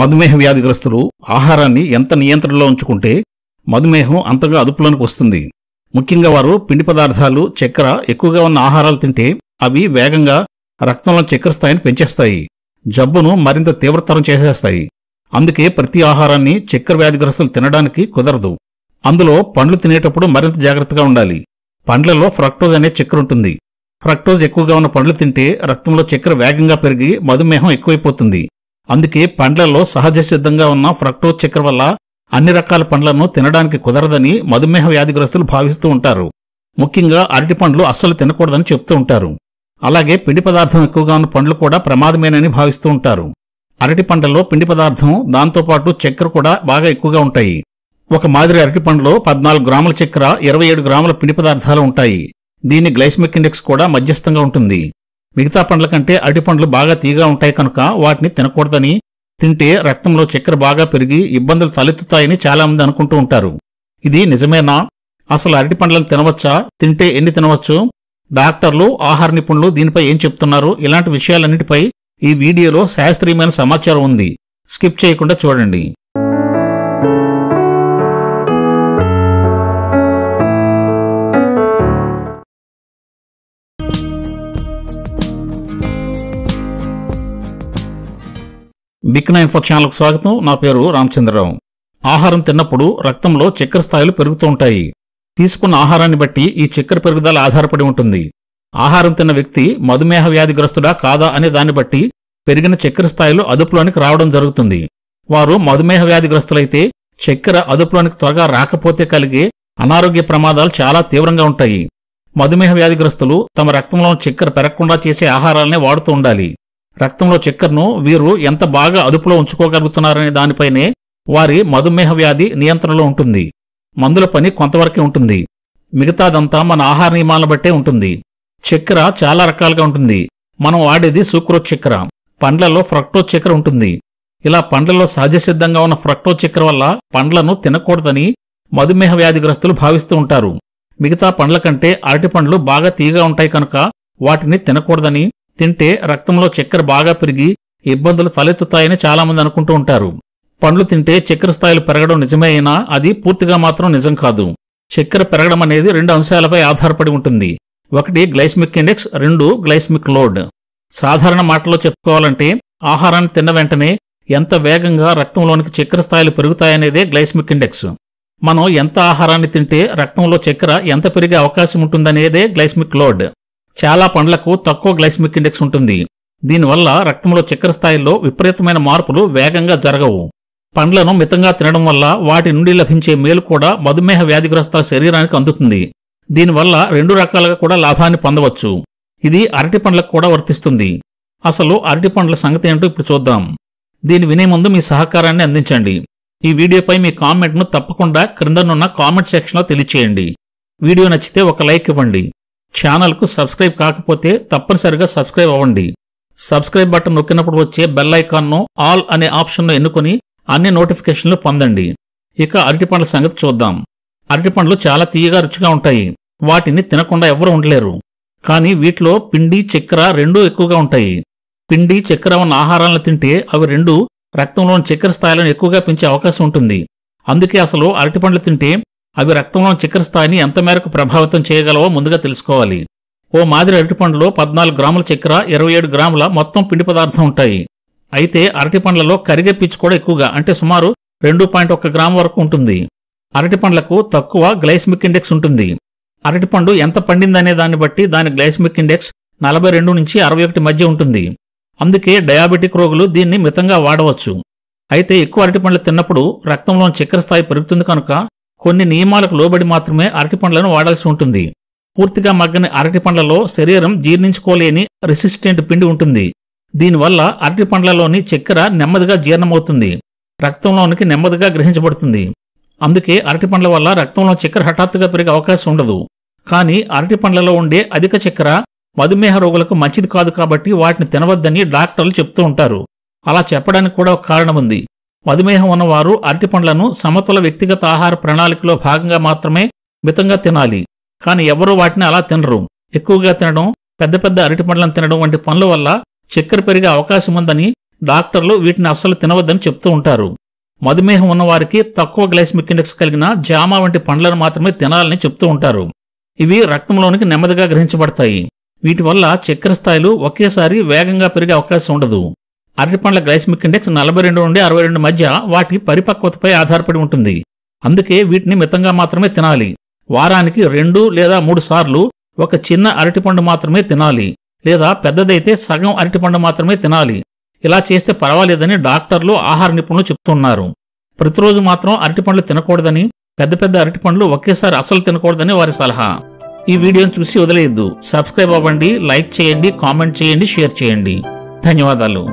మధుమేహ వ్యాధిగ్రస్తులు ఆహారాన్ని ఎంత నియంత్రణలో ఉంచుకుంటే మధుమేహం అంతగా అదుపులోనికి వస్తుంది ముఖ్యంగా వారు పిండి పదార్థాలు చక్కెర ఎక్కువగా ఉన్న ఆహారాలు తింటే అవి వేగంగా రక్తంలో చక్కెర స్థాయిని పెంచేస్తాయి జబ్బును మరింత తీవ్రతరం చేసేస్తాయి అందుకే ప్రతి ఆహారాన్ని చక్కెర వ్యాధిగ్రస్తులు తినడానికి కుదరదు అందులో పండ్లు తినేటప్పుడు మరింత జాగ్రత్తగా ఉండాలి పండ్లలో ఫ్రక్టోజ్ అనే చక్కెర ఉంటుంది ఫ్రక్టోజ్ ఎక్కువగా ఉన్న పండ్లు తింటే రక్తంలో చక్కెర వేగంగా పెరిగి మధుమేహం ఎక్కువైపోతుంది అందుకే పండ్లలో సహజ సిద్ధంగా ఉన్న ఫ్రక్టోజ్ చక్కెర వల్ల అన్ని రకాల పండ్లను తినడానికి కుదరదని మధుమేహ వ్యాధిగ్రస్తులు భావిస్తూ ఉంటారు ముఖ్యంగా అరటి పండ్లు అస్సలు తినకూడదని చెప్తూ ఉంటారు అలాగే పిండి పదార్థం ఎక్కువగా ఉన్న పండ్లు కూడా ప్రమాదమేనని భావిస్తూ ఉంటారు అరటి పండ్లలో పిండి పదార్థం దాంతోపాటు చక్కెర కూడా బాగా ఎక్కువగా ఉంటాయి ఒక మాదిరి అరటి పద్నాలుగు గ్రాముల చక్కెర ఇరవై ఏడు గ్రాముల పిండి పదార్థాలు ఉంటాయి దీని గ్లైస్మిక్ ఇండెక్స్ కూడా మధ్యస్థంగా ఉంటుంది మిగతా పండ్ల కంటే అరటి పండ్లు బాగా తీగా ఉంటాయి కనుక వాటిని తినకూడదని తింటే రక్తంలో చక్కెర బాగా పెరిగి ఇబ్బందులు తలెత్తుతాయని చాలామంది అనుకుంటూ ఉంటారు ఇది నిజమేనా అసలు అరటి పండ్లను తినవచ్చా తింటే ఎన్ని తినవచ్చు డాక్టర్లు ఆహార నిపుణులు దీనిపై ఏం చెప్తున్నారు ఇలాంటి విషయాలన్నిటిపై ఈ వీడియోలో శాస్త్రీయమైన సమాచారం ఉంది స్కిప్ చేయకుండా చూడండి బిక్నా ఇన్ఫో ఛానల్కు స్వాగతం నా పేరు రామచంద్రరావు ఆహారం తిన్నప్పుడు రక్తంలో చక్కెర స్థాయిలు పెరుగుతూ ఉంటాయి తీసుకున్న ఆహారాన్ని బట్టి ఈ చక్కెర పెరుగుదల ఆధారపడి ఉంటుంది ఆహారం తిన్న వ్యక్తి మధుమేహ వ్యాధిగ్రస్తుడా కాదా అనే దాన్ని బట్టి పెరిగిన చక్కెర స్థాయిలు అదుపులోనికి రావడం జరుగుతుంది వారు మధుమేహ వ్యాధిగ్రస్తులైతే చక్కెర అదుపులోనికి త్వరగా రాకపోతే కలిగే అనారోగ్య ప్రమాదాలు చాలా తీవ్రంగా ఉంటాయి మధుమేహ వ్యాధిగ్రస్తులు తమ రక్తంలో చక్కెర పెరగకుండా చేసే ఆహారాలనే వాడుతూ ఉండాలి రక్తంలో చక్కెరను వీరు ఎంత బాగా అదుపులో ఉంచుకోగలుగుతున్నారనే దానిపైనే వారి మధుమేహ వ్యాధి నియంత్రణలో ఉంటుంది మందుల పని కొంతవరకే ఉంటుంది మిగతాదంతా మన ఆహార నియమాలను బట్టే ఉంటుంది చక్కెర చాలా రకాలుగా ఉంటుంది మనం వాడేది సూక్రోజ్ చక్కెర పండ్లలో ఫ్రక్టోజ్ చక్కెర ఉంటుంది ఇలా పండ్లలో సహజ సిద్ధంగా ఉన్న ఫ్రక్టోజ్ చక్కెర వల్ల పండ్లను తినకూడదని మధుమేహ వ్యాధిగ్రస్తులు భావిస్తూ ఉంటారు మిగతా పండ్ల కంటే అరటి పండ్లు బాగా తీయగా ఉంటాయి కనుక వాటిని తినకూడదని తింటే రక్తంలో చక్కెర బాగా పెరిగి ఇబ్బందులు తలెత్తుతాయని చాలామంది అనుకుంటూ ఉంటారు పండ్లు తింటే చక్కెర స్థాయిలు పెరగడం నిజమే అయినా అది పూర్తిగా మాత్రం నిజం కాదు చక్కెర పెరగడం అనేది రెండు అంశాలపై ఆధారపడి ఉంటుంది ఒకటి గ్లైస్మిక్ ఇండెక్స్ రెండు గ్లైస్మిక్ లోడ్ సాధారణ మాటలో చెప్పుకోవాలంటే ఆహారాన్ని తిన్న వెంటనే ఎంత వేగంగా రక్తంలోనికి చక్కెర స్థాయిలు పెరుగుతాయనేదే గ్లైస్మిక్ ఇండెక్స్ మనం ఎంత ఆహారాన్ని తింటే రక్తంలో చక్కెర ఎంత పెరిగే అవకాశం ఉంటుందనేదే గ్లైస్మిక్ లోడ్ చాలా పండ్లకు తక్కువ గ్లైసిమిక్ ఇండెక్స్ ఉంటుంది దీనివల్ల రక్తంలో చక్కెర స్థాయిలో విపరీతమైన మార్పులు వేగంగా జరగవు పండ్లను మితంగా తినడం వల్ల వాటి నుండి లభించే మేలు కూడా మధుమేహ వ్యాధిగ్రస్తుల శరీరానికి అందుతుంది దీనివల్ల రెండు రకాలుగా కూడా లాభాన్ని పొందవచ్చు ఇది అరటి పండ్లకు కూడా వర్తిస్తుంది అసలు అరటి పండ్ల సంగతి ఏంటో ఇప్పుడు చూద్దాం దీని వినే ముందు మీ సహకారాన్ని అందించండి ఈ వీడియోపై మీ కామెంట్ను తప్పకుండా క్రిందనున్న కామెంట్ సెక్షన్లో తెలియచేయండి వీడియో నచ్చితే ఒక లైక్ ఇవ్వండి ఛానల్కు సబ్స్క్రైబ్ కాకపోతే తప్పనిసరిగా సబ్స్క్రైబ్ అవ్వండి సబ్స్క్రైబ్ బటన్ నొక్కినప్పుడు వచ్చే బెల్ ఐకాన్ను ఆల్ అనే ఆప్షన్ను ఎన్నుకొని అన్ని నోటిఫికేషన్లు పొందండి ఇక అరటిపండ్ల సంగతి చూద్దాం అరటిపండ్లు చాలా తీయగా రుచిగా ఉంటాయి వాటిని తినకుండా ఎవరు ఉండలేరు కానీ వీటిలో పిండి చక్కెర రెండూ ఎక్కువగా ఉంటాయి పిండి చక్కెర ఉన్న ఆహారాలను తింటే అవి రెండు రక్తంలోని చక్కెర స్థాయిలను ఎక్కువగా పెంచే అవకాశం ఉంటుంది అందుకే అసలు అరటిపండ్లు తింటే అవి రక్తంలో చక్కెర స్థాయిని ఎంత మేరకు ప్రభావితం చేయగలవో ముందుగా తెలుసుకోవాలి ఓ మాదిరి అరటిపండులో పద్నాలుగు గ్రాముల చక్కెర ఇరవై ఏడు గ్రాముల మొత్తం పిండి పదార్థం ఉంటాయి అయితే అరటిపండ్లలో కరిగే పిచ్చి కూడా ఎక్కువగా అంటే సుమారు రెండు పాయింట్ ఒక గ్రాము వరకు ఉంటుంది అరటిపండ్లకు తక్కువ గ్లైస్మిక్ ఇండెక్స్ ఉంటుంది అరటిపండు ఎంత పండిందనే దాన్ని బట్టి దాని గ్లైస్మిక్ ఇండెక్స్ నలభై రెండు నుంచి అరవై ఒకటి మధ్య ఉంటుంది అందుకే డయాబెటిక్ రోగులు దీన్ని మితంగా వాడవచ్చు అయితే ఎక్కువ అరటిపండ్లు తిన్నప్పుడు రక్తంలోని చక్కెర స్థాయి పెరుగుతుంది కనుక కొన్ని నియమాలకు లోబడి మాత్రమే అరటి పండ్లను వాడాల్సి ఉంటుంది పూర్తిగా మగ్గని అరటి పండ్లలో శరీరం జీర్ణించుకోలేని రెసిస్టెంట్ పిండి ఉంటుంది దీనివల్ల అరటి పండ్లలోని చక్కెర నెమ్మదిగా జీర్ణమవుతుంది రక్తంలోనికి నెమ్మదిగా గ్రహించబడుతుంది అందుకే అరటి పండ్ల వల్ల రక్తంలో చక్కెర హఠాత్తుగా పెరిగే అవకాశం ఉండదు కానీ అరటి పండ్లలో ఉండే అధిక చక్కెర మధుమేహ రోగులకు మంచిది కాదు కాబట్టి వాటిని తినవద్దని డాక్టర్లు చెప్తూ ఉంటారు అలా చెప్పడానికి కూడా ఒక కారణం ఉంది మధుమేహం ఉన్నవారు అరటి పండ్లను సమతుల వ్యక్తిగత ఆహార ప్రణాళికలో భాగంగా మాత్రమే మితంగా తినాలి కానీ ఎవరూ వాటిని అలా తినరు ఎక్కువగా తినడం పెద్ద పెద్ద అరటి పండ్లను తినడం వంటి పనుల వల్ల చక్కెర పెరిగే అవకాశం ఉందని డాక్టర్లు వీటిని అస్సలు తినవద్దని చెప్తూ ఉంటారు మధుమేహం ఉన్నవారికి తక్కువ గ్లైసిమిక్ ఇండెక్స్ కలిగిన జామ వంటి పండ్లను మాత్రమే తినాలని చెప్తూ ఉంటారు ఇవి రక్తంలోనికి నెమ్మదిగా గ్రహించబడతాయి వీటి వల్ల చక్కెర స్థాయిలు ఒకేసారి వేగంగా పెరిగే అవకాశం ఉండదు అరటి పండ్ల గ్లైసిమిక్ ఇండెక్స్ నలభై రెండు నుండి అరవై రెండు మధ్య వాటి పరిపక్వతపై ఆధారపడి ఉంటుంది అందుకే వీటిని మితంగా మాత్రమే తినాలి వారానికి రెండు లేదా మూడు సార్లు ఒక చిన్న అరటిపండు మాత్రమే తినాలి లేదా పెద్దదైతే సగం అరటిపండు మాత్రమే తినాలి ఇలా చేస్తే పర్వాలేదని డాక్టర్లు ఆహార నిపుణులు చెప్తున్నారు ప్రతిరోజు మాత్రం అరటిపండ్లు తినకూడదని పెద్ద పెద్ద అరటిపండ్లు ఒకేసారి అసలు తినకూడదని వారి సలహా ఈ వీడియోను చూసి వదిలేయద్దు సబ్స్క్రైబ్ అవ్వండి లైక్ చేయండి కామెంట్ చేయండి షేర్ చేయండి ధన్యవాదాలు